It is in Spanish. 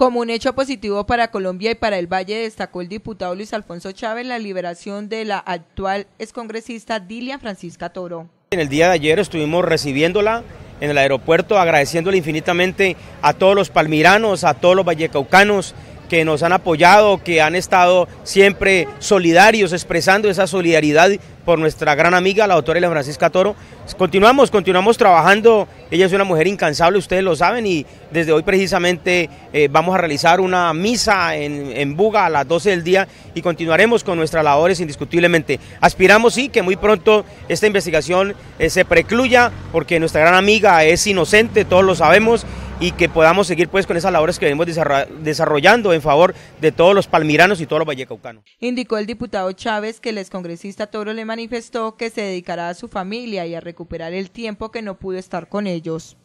Como un hecho positivo para Colombia y para el Valle, destacó el diputado Luis Alfonso Chávez la liberación de la actual excongresista Dilia Francisca Toro. En el día de ayer estuvimos recibiéndola en el aeropuerto, agradeciéndole infinitamente a todos los palmiranos, a todos los vallecaucanos que nos han apoyado, que han estado siempre solidarios, expresando esa solidaridad por nuestra gran amiga, la doctora Elena Francisca Toro. Continuamos, continuamos trabajando. Ella es una mujer incansable, ustedes lo saben, y desde hoy precisamente eh, vamos a realizar una misa en, Buga a las 12 del día y continuaremos con nuestras labores indiscutiblemente. Aspiramos, sí, que muy pronto esta investigación eh, se precluya, porque nuestra gran amiga es inocente, todos lo sabemos, y que podamos seguir pues con esas labores que venimos desarrollando en favor de todos los palmiranos y todos los vallecaucanos. Indicó el diputado Chávez que el excongresista Toro le manifestó que se dedicará a su familia y a recuperar el tiempo que no pudo estar con ellos.